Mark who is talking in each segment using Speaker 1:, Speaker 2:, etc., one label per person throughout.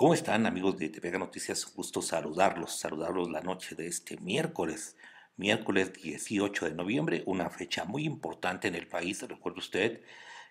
Speaker 1: ¿Cómo están amigos de Tepega Noticias? Un Gusto saludarlos, saludarlos la noche de este miércoles, miércoles 18 de noviembre, una fecha muy importante en el país. Recuerde usted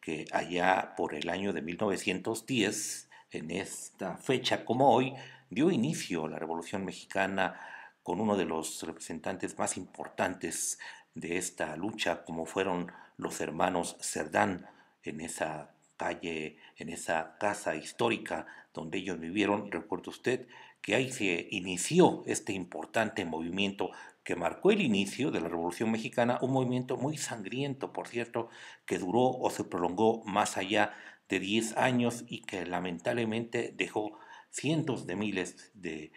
Speaker 1: que allá por el año de 1910, en esta fecha como hoy, dio inicio la Revolución Mexicana con uno de los representantes más importantes de esta lucha, como fueron los hermanos Cerdán en esa calle, en esa casa histórica donde ellos vivieron. Recuerde usted que ahí se inició este importante movimiento que marcó el inicio de la Revolución Mexicana, un movimiento muy sangriento, por cierto, que duró o se prolongó más allá de 10 años y que lamentablemente dejó cientos de miles de,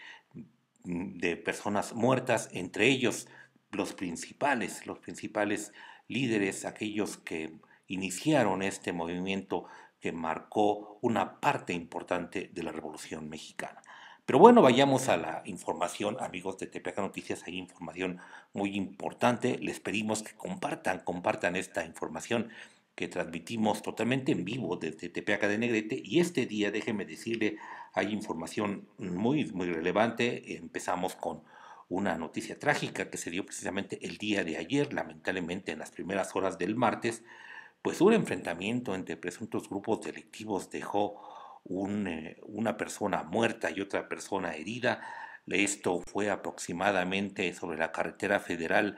Speaker 1: de personas muertas, entre ellos los principales, los principales líderes, aquellos que iniciaron este movimiento que marcó una parte importante de la Revolución Mexicana. Pero bueno, vayamos a la información, amigos de Tepeaca Noticias, hay información muy importante. Les pedimos que compartan, compartan esta información que transmitimos totalmente en vivo desde Tepeaca de Negrete. Y este día, déjenme decirle, hay información muy, muy relevante. Empezamos con una noticia trágica que se dio precisamente el día de ayer, lamentablemente en las primeras horas del martes, pues un enfrentamiento entre presuntos grupos delictivos dejó eh, una persona muerta y otra persona herida. Esto fue aproximadamente sobre la carretera federal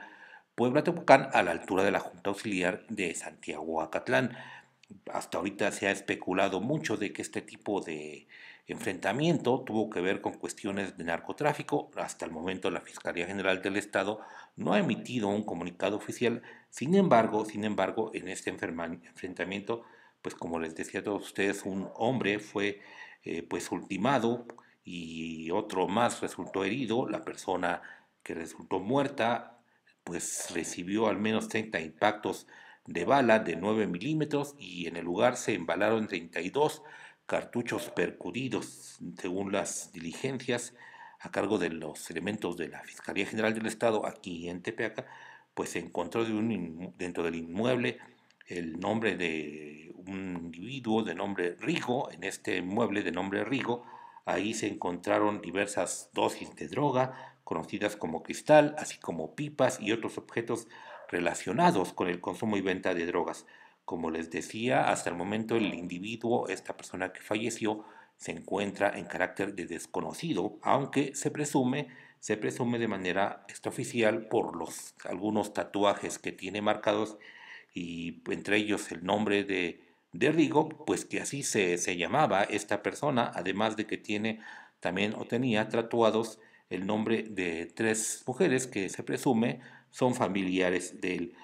Speaker 1: Puebla-Tepucán a la altura de la Junta Auxiliar de Santiago-Acatlán. Hasta ahorita se ha especulado mucho de que este tipo de, enfrentamiento tuvo que ver con cuestiones de narcotráfico. Hasta el momento la Fiscalía General del Estado no ha emitido un comunicado oficial. Sin embargo, sin embargo, en este enfrentamiento, pues como les decía a todos ustedes, un hombre fue eh, pues ultimado y otro más resultó herido. La persona que resultó muerta pues recibió al menos 30 impactos de bala de 9 milímetros y en el lugar se embalaron 32 cartuchos percutidos, según las diligencias a cargo de los elementos de la Fiscalía General del Estado aquí en Tepeaca, pues se encontró dentro del inmueble el nombre de un individuo de nombre Rigo, en este inmueble de nombre Rigo, ahí se encontraron diversas dosis de droga, conocidas como cristal, así como pipas y otros objetos relacionados con el consumo y venta de drogas. Como les decía, hasta el momento el individuo, esta persona que falleció, se encuentra en carácter de desconocido, aunque se presume, se presume de manera extraoficial por los algunos tatuajes que tiene marcados y entre ellos el nombre de, de Rigo, pues que así se, se llamaba esta persona, además de que tiene también o tenía tatuados el nombre de tres mujeres que se presume son familiares del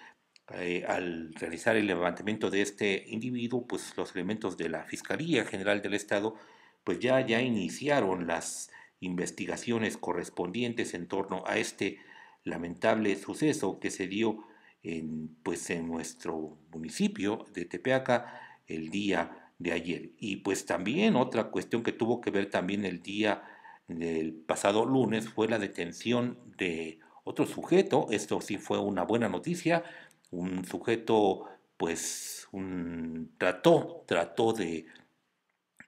Speaker 1: eh, al realizar el levantamiento de este individuo, pues los elementos de la Fiscalía General del Estado, pues ya, ya iniciaron las investigaciones correspondientes en torno a este lamentable suceso que se dio en, pues, en nuestro municipio de Tepeaca el día de ayer. Y pues también otra cuestión que tuvo que ver también el día del pasado lunes fue la detención de otro sujeto, esto sí fue una buena noticia, un sujeto pues trató, trató de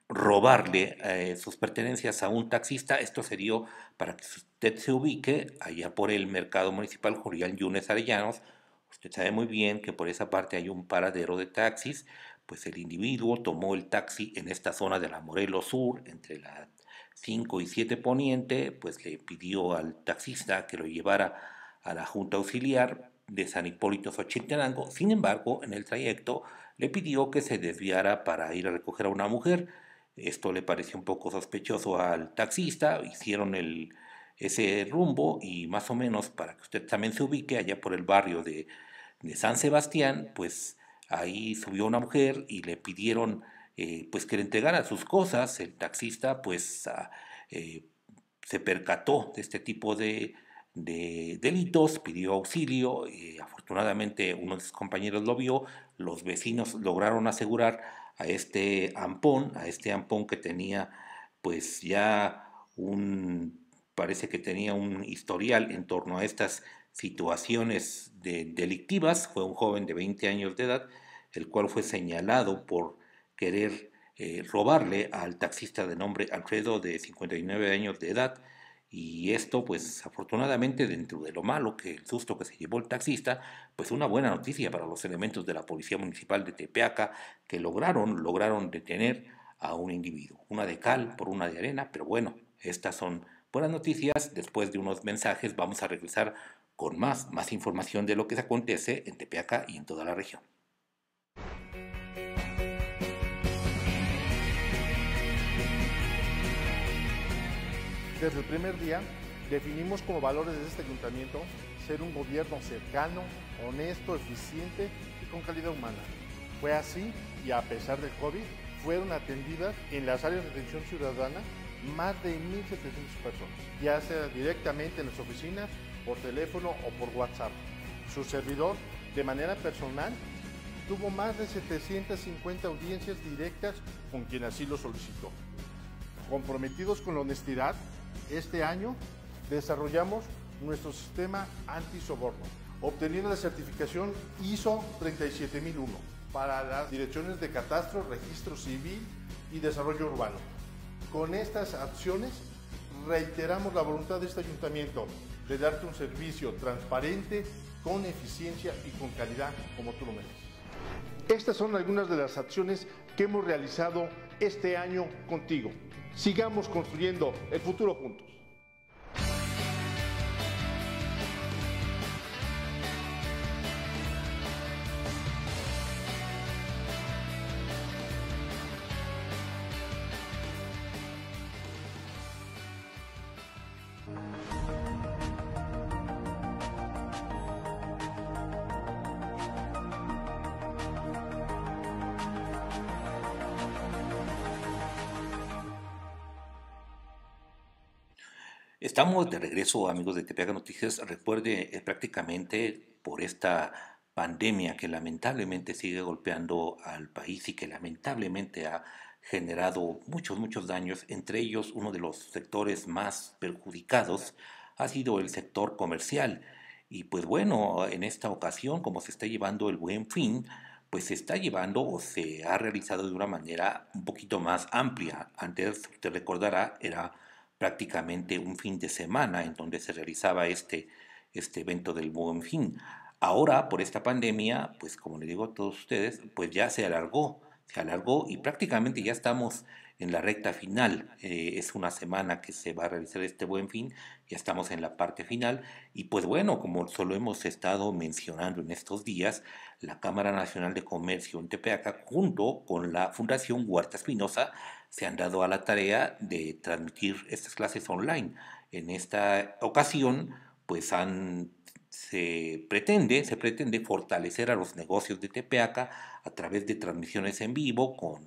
Speaker 1: robarle eh, sus pertenencias a un taxista. Esto se para que usted se ubique allá por el mercado municipal Julián Yunes Arellanos. Usted sabe muy bien que por esa parte hay un paradero de taxis. Pues el individuo tomó el taxi en esta zona de la Morelos Sur, entre la 5 y 7 Poniente, pues le pidió al taxista que lo llevara a la Junta Auxiliar de San Hipólito a Sin embargo, en el trayecto le pidió que se desviara para ir a recoger a una mujer. Esto le pareció un poco sospechoso al taxista. Hicieron ese rumbo y más o menos para que usted también se ubique allá por el barrio de, San Sebastián, pues ahí subió una mujer y le pidieron eh, pues que le entregara sus cosas. El taxista pues ah, eh, se percató de este tipo de de delitos, pidió auxilio, y afortunadamente uno de sus compañeros lo vio, los vecinos lograron asegurar a este ampón, a este ampón que tenía pues ya un, parece que tenía un historial en torno a estas situaciones de, delictivas, fue un joven de 20 años de edad, el cual fue señalado por querer eh, robarle al taxista de nombre Alfredo de 59 años de edad, y esto, pues afortunadamente, dentro de lo malo que el susto que se llevó el taxista, pues una buena noticia para los elementos de la Policía Municipal de Tepeaca que lograron, lograron detener a un individuo. Una de cal por una de arena, pero bueno, estas son buenas noticias. Después de unos mensajes vamos a regresar con más, más información de lo que se acontece en Tepeaca y en toda la región.
Speaker 2: Desde el primer día definimos como valores de este ayuntamiento ser un gobierno cercano, honesto, eficiente y con calidad humana. Fue así y a pesar del COVID fueron atendidas en las áreas de atención ciudadana más de 1.700 personas, ya sea directamente en las oficinas, por teléfono o por WhatsApp. Su servidor, de manera personal, tuvo más de 750 audiencias directas con quien así lo solicitó. Comprometidos con la honestidad, este año desarrollamos nuestro sistema anti-soborno, obteniendo la certificación ISO 37001 para las direcciones de catastro, registro civil y desarrollo urbano. Con estas acciones reiteramos la voluntad de este ayuntamiento de darte un servicio transparente, con eficiencia y con calidad como tú lo mereces. Estas son algunas de las acciones que hemos realizado este año contigo. Sigamos construyendo el futuro juntos.
Speaker 1: Estamos de regreso, amigos de Tepeaga Noticias. Recuerde, eh, prácticamente por esta pandemia que lamentablemente sigue golpeando al país y que lamentablemente ha generado muchos, muchos daños, entre ellos uno de los sectores más perjudicados ha sido el sector comercial. Y pues bueno, en esta ocasión, como se está llevando el buen fin, pues se está llevando o se ha realizado de una manera un poquito más amplia. Antes, usted recordará, era prácticamente un fin de semana en donde se realizaba este, este evento del Buen Fin. Ahora, por esta pandemia, pues como le digo a todos ustedes, pues ya se alargó, se alargó y prácticamente ya estamos en la recta final. Eh, es una semana que se va a realizar este buen fin, ya estamos en la parte final. Y pues bueno, como solo hemos estado mencionando en estos días, la Cámara Nacional de Comercio en Tepeaca, junto con la Fundación Huerta Espinosa, se han dado a la tarea de transmitir estas clases online. En esta ocasión, pues se, pretende, se pretende fortalecer a los negocios de Tepeaca a través de transmisiones en vivo con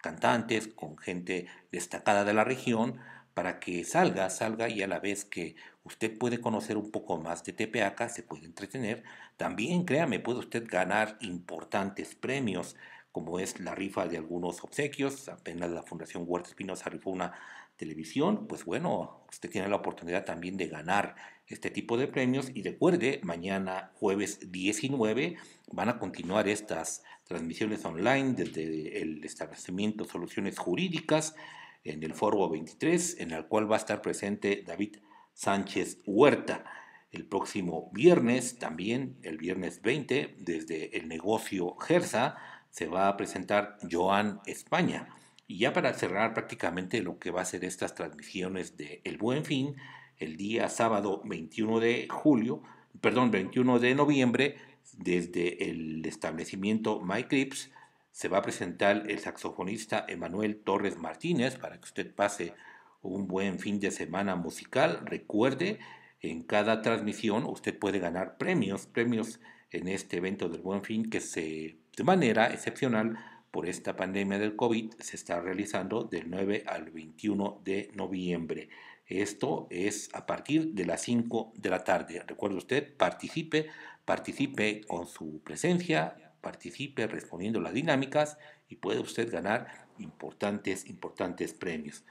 Speaker 1: cantantes, con gente destacada de la región, para que salga, salga y a la vez que usted puede conocer un poco más de Tepeaca, se puede entretener, también créame, puede usted ganar importantes premios como es la rifa de algunos obsequios. Apenas la Fundación Huerta Espinosa rifó una televisión, pues bueno, usted tiene la oportunidad también de ganar este tipo de premios y recuerde, mañana jueves 19 van a continuar estas transmisiones online desde el establecimiento Soluciones Jurídicas en el foro 23, en el cual va a estar presente David Sánchez Huerta. El próximo viernes también, el viernes 20, desde el negocio Gersa, se va a presentar Joan España. Y ya para cerrar prácticamente lo que va a ser estas transmisiones de El Buen Fin, el día sábado 21 de julio, perdón, 21 de noviembre, desde el establecimiento My Clips, se va a presentar el saxofonista Emanuel Torres Martínez para que usted pase un buen fin de semana musical. Recuerde, en cada transmisión usted puede ganar premios, premios en este evento del Buen Fin que se de manera excepcional, por esta pandemia del COVID, se está realizando del 9 al 21 de noviembre. Esto es a partir de las 5 de la tarde. Recuerde usted, participe, participe con su presencia, participe respondiendo las dinámicas y puede usted ganar importantes, importantes premios.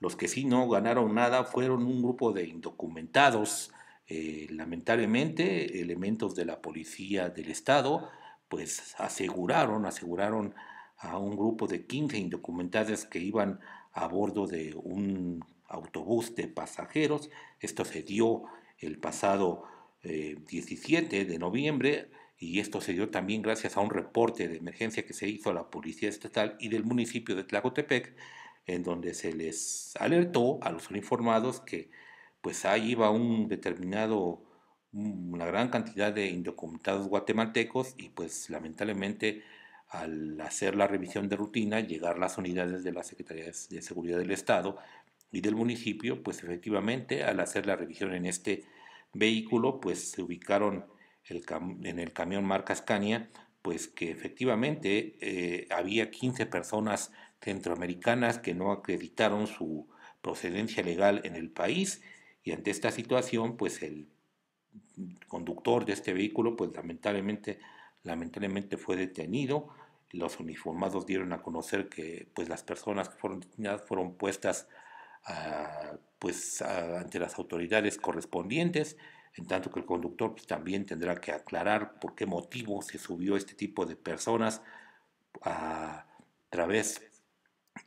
Speaker 1: Los que sí no ganaron nada fueron un grupo de indocumentados, eh, lamentablemente elementos de la policía del Estado, pues aseguraron, aseguraron a un grupo de 15 indocumentados que iban a bordo de un autobús de pasajeros. Esto se dio el pasado 17 eh, de noviembre y esto se dio también gracias a un reporte de emergencia que se hizo a la Policía Estatal y del municipio de Tlacotepec, en donde se les alertó a los informados que pues ahí iba un determinado una gran cantidad de indocumentados guatemaltecos y pues lamentablemente al hacer la revisión de rutina, llegar las unidades de la Secretaría de Seguridad del Estado y del municipio, pues efectivamente al hacer la revisión en este vehículo, pues se ubicaron el en el camión marca Scania, pues que efectivamente eh, había 15 personas centroamericanas que no acreditaron su procedencia legal en el país y ante esta situación, pues el conductor de este vehículo, pues lamentablemente, lamentablemente fue detenido. Los uniformados dieron a conocer que pues, las personas que fueron detenidas fueron puestas ah, pues, ah, ante las autoridades correspondientes, en tanto que el conductor pues, también tendrá que aclarar por qué motivo se subió este tipo de personas ah, a través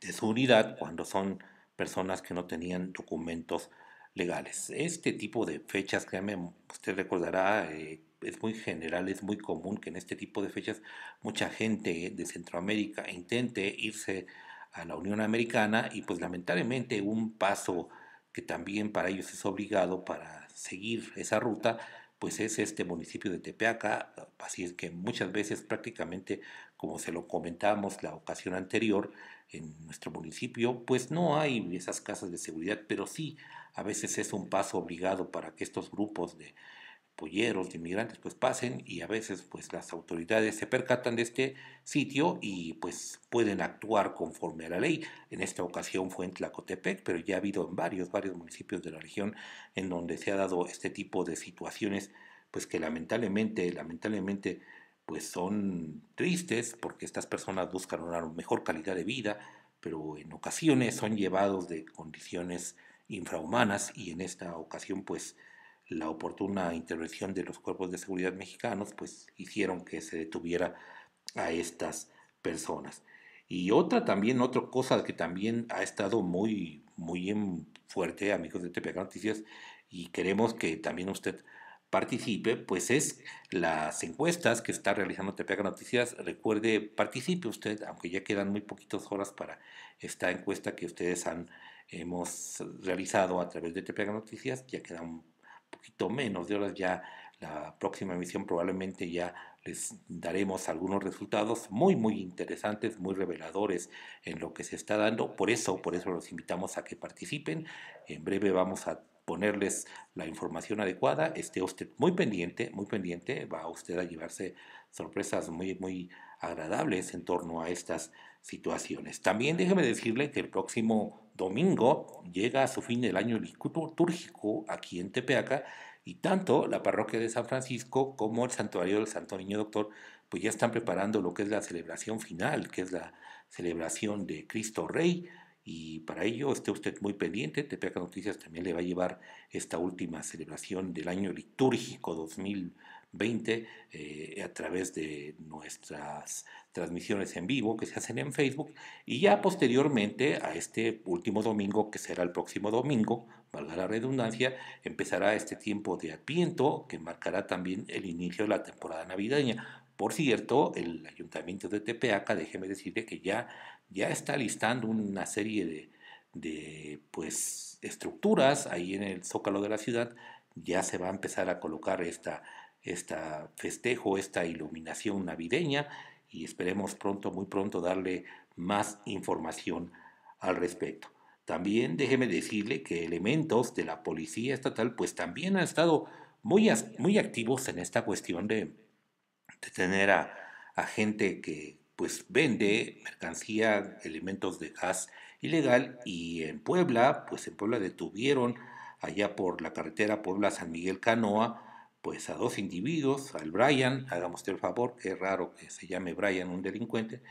Speaker 1: de su unidad cuando son personas que no tenían documentos legales. Este tipo de fechas, créame usted recordará, eh, es muy general, es muy común que en este tipo de fechas mucha gente de Centroamérica intente irse a la Unión Americana y pues lamentablemente un paso que también para ellos es obligado para seguir esa ruta, pues es este municipio de Tepeaca, así es que muchas veces prácticamente como se lo comentábamos la ocasión anterior, en nuestro municipio, pues no hay esas casas de seguridad, pero sí a veces es un paso obligado para que estos grupos de polleros, de inmigrantes, pues pasen y a veces pues las autoridades se percatan de este sitio y pues pueden actuar conforme a la ley. En esta ocasión fue en Tlacotepec, pero ya ha habido en varios, varios municipios de la región en donde se ha dado este tipo de situaciones, pues que lamentablemente, lamentablemente pues son tristes porque estas personas buscan una mejor calidad de vida, pero en ocasiones son llevados de condiciones infrahumanas y en esta ocasión pues la oportuna intervención de los cuerpos de seguridad mexicanos pues hicieron que se detuviera a estas personas. Y otra también, otra cosa que también ha estado muy, muy fuerte, amigos de TPK Noticias, y queremos que también usted participe, pues es las encuestas que está realizando Tepeaca Noticias. Recuerde, participe usted, aunque ya quedan muy poquitas horas para esta encuesta que ustedes han hemos realizado a través de Tepeaca Noticias. Ya quedan un poquito menos de horas ya. La próxima emisión probablemente ya les daremos algunos resultados muy, muy interesantes, muy reveladores en lo que se está dando. Por eso, por eso los invitamos a que participen. En breve vamos a ponerles la información adecuada. Esté usted muy pendiente, muy pendiente. Va usted a llevarse sorpresas muy, muy agradables en torno a estas situaciones. También déjeme decirle que el próximo domingo llega a su fin el año litúrgico aquí en Tepeaca y tanto la parroquia de San Francisco como el santuario del Santo Niño Doctor pues ya están preparando lo que es la celebración final, que es la celebración de Cristo Rey y para ello esté usted muy pendiente, Tepeaca Noticias también le va a llevar esta última celebración del año litúrgico 2020 eh, a través de nuestras transmisiones en vivo que se hacen en Facebook y ya posteriormente a este último domingo, que será el próximo domingo, valga la redundancia, empezará este tiempo de adviento que marcará también el inicio de la temporada navideña. Por cierto, el ayuntamiento de Tepeaca, déjeme decirle que ya ya está listando una serie de, pues, estructuras ahí en el zócalo de la ciudad, ya se va a empezar a colocar esta, esta festejo, esta iluminación navideña y esperemos pronto, muy pronto darle más información al respecto. También déjeme decirle que elementos de la Policía Estatal pues también han estado muy, muy activos en esta cuestión de, tener a gente que pues vende mercancía, elementos de gas ilegal y en Puebla, pues en Puebla detuvieron allá por la carretera Puebla-San Miguel Canoa, pues a dos individuos, al Brian, hagamos el favor, es raro que se llame Brian un delincuente,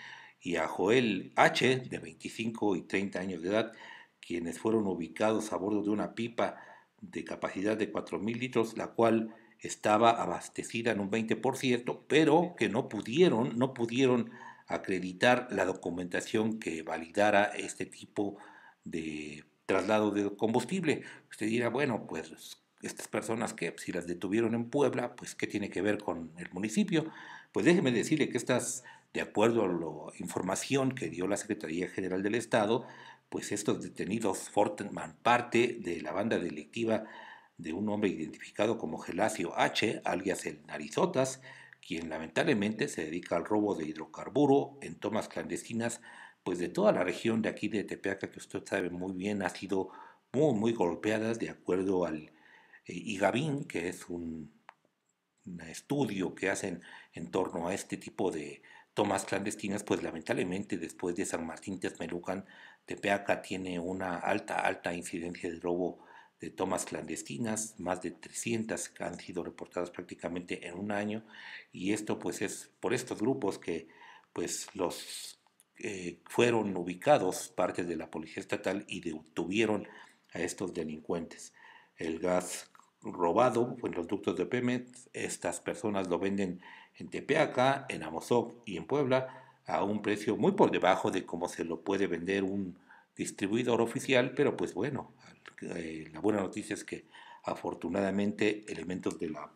Speaker 1: y a Joel H, de 25 y 30 años de edad, quienes fueron ubicados a bordo de una pipa de capacidad de 4.000 litros, la cual estaba abastecida en un 20%, pero que no pudieron, no pudieron acreditar la documentación que validara este tipo de traslado de combustible. Usted dirá, bueno, pues estas personas que si las detuvieron en Puebla, pues qué tiene que ver con el municipio. Pues déjeme decirle que estas, de acuerdo a la información que dio la Secretaría General del Estado, pues estos detenidos forman parte de la banda delictiva de un hombre identificado como Gelacio H, alias el Narizotas, quien lamentablemente se dedica al robo de hidrocarburo en tomas clandestinas, pues de toda la región de aquí de Tepeaca, que usted sabe muy bien, ha sido muy, muy golpeadas de acuerdo al eh, IGABIN, que es un, estudio que hacen en torno a este tipo de tomas clandestinas, pues lamentablemente después de San Martín Tezmelucan, Tepeaca tiene una alta, alta incidencia de robo de tomas clandestinas, más de 300 han sido reportadas prácticamente en un año, y esto pues es por estos grupos que pues los eh, fueron ubicados parte de la policía estatal y detuvieron a estos delincuentes. El gas robado en los ductos de Pemex, estas personas lo venden en Tepeaca, en Amozoc y en Puebla a un precio muy por debajo de cómo se lo puede vender un distribuidor oficial, pero pues bueno, eh, la buena noticia es que afortunadamente elementos de la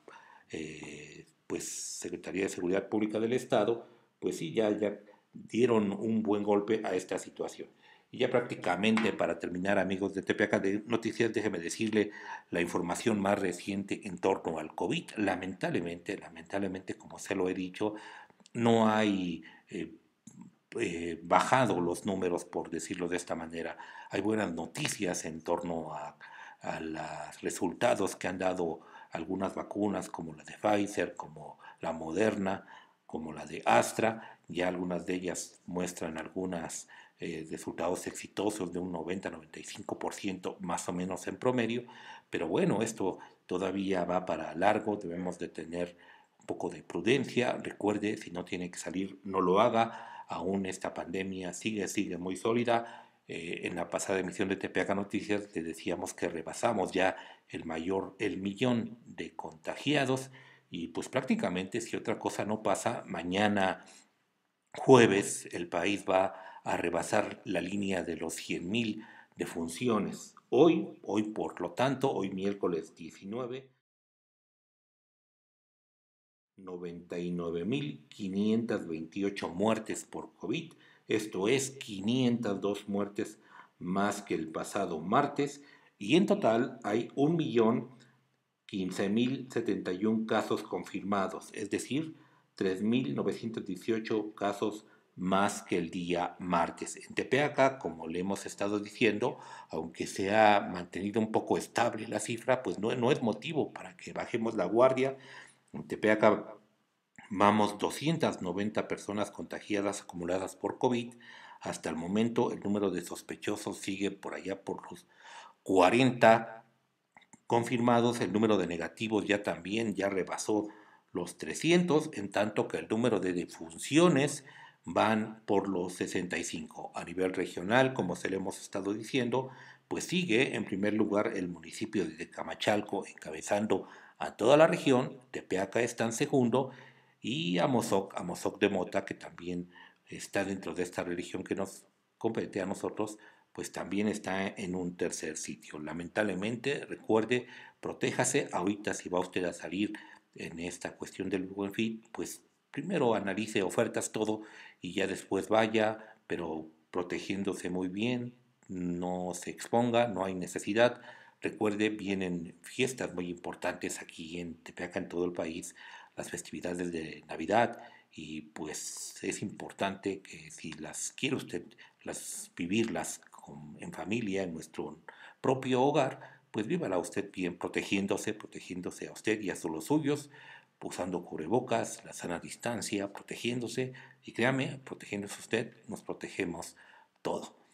Speaker 1: eh, pues Secretaría de Seguridad Pública del Estado, pues sí, ya, ya dieron un buen golpe a esta situación. Y ya prácticamente para terminar, amigos de Tepeaca de Noticias, déjeme decirle la información más reciente en torno al COVID. Lamentablemente, lamentablemente, como se lo he dicho, no hay eh, eh, bajado los números, por decirlo de esta manera. Hay buenas noticias en torno a, los resultados que han dado algunas vacunas como la de Pfizer, como la Moderna, como la de Astra, ya algunas de ellas muestran algunos eh, resultados exitosos de un 90-95% más o menos en promedio, pero bueno, esto todavía va para largo, debemos de tener un poco de prudencia, recuerde, si no tiene que salir, no lo haga, Aún esta pandemia sigue, sigue muy sólida. Eh, en la pasada emisión de TPH Noticias te decíamos que rebasamos ya el mayor, el millón de contagiados y pues prácticamente si otra cosa no pasa, mañana jueves el país va a rebasar la línea de los 100.000 defunciones. Hoy, hoy por lo tanto, hoy miércoles 19. 99.528 muertes por COVID, esto es 502 muertes más que el pasado martes, y en total hay 1.015.071 casos confirmados, es decir, 3.918 casos más que el día martes. En Tepeaca, como le hemos estado diciendo, aunque se ha mantenido un poco estable la cifra, pues no, no es motivo para que bajemos la guardia en Tepeaca vamos 290 personas contagiadas acumuladas por COVID. Hasta el momento el número de sospechosos sigue por allá por los 40 confirmados. El número de negativos ya también ya rebasó los 300, en tanto que el número de defunciones van por los 65. A nivel regional, como se le hemos estado diciendo, pues sigue en primer lugar el municipio de Camachalco encabezando a toda la región, Tepeaca está en segundo y a Mozoc de Mota, que también está dentro de esta religión que nos compete a nosotros, pues también está en un tercer sitio. Lamentablemente, recuerde, protéjase ahorita si va usted a salir en esta cuestión del buen fin, pues primero analice ofertas, todo, y ya después vaya, pero protegiéndose muy bien, no se exponga, no hay necesidad. Recuerde, vienen fiestas muy importantes aquí en Tepeaca, en todo el país, las festividades de Navidad, y pues es importante que si las quiere usted las, vivirlas en familia, en nuestro propio hogar, pues vívala usted bien, protegiéndose, protegiéndose a usted y a los suyos, usando cubrebocas, la sana distancia, protegiéndose, y créame, protegiéndose usted, nos protegemos todo.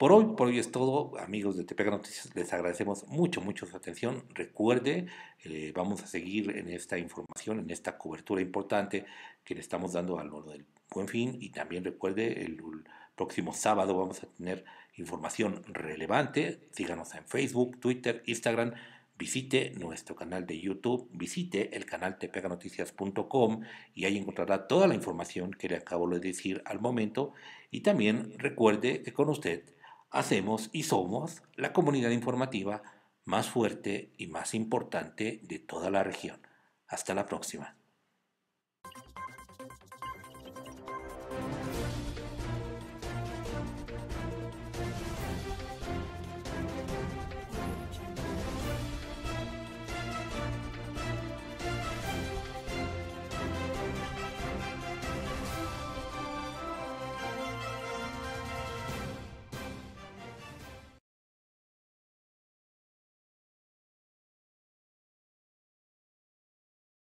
Speaker 1: Por hoy, por hoy es todo. Amigos de Tepeca Noticias, les agradecemos mucho, mucho su atención. Recuerde, eh, vamos a seguir en esta información, en esta cobertura importante que le estamos dando al mundo del buen fin. Y también recuerde, el, el próximo sábado vamos a tener información relevante. Síganos en Facebook, Twitter, Instagram visite nuestro canal de YouTube, visite el canal tepeganoticias.com y ahí encontrará toda la información que le acabo de decir al momento. Y también recuerde que con usted hacemos y somos la comunidad informativa más fuerte y más importante de toda la región. Hasta la próxima.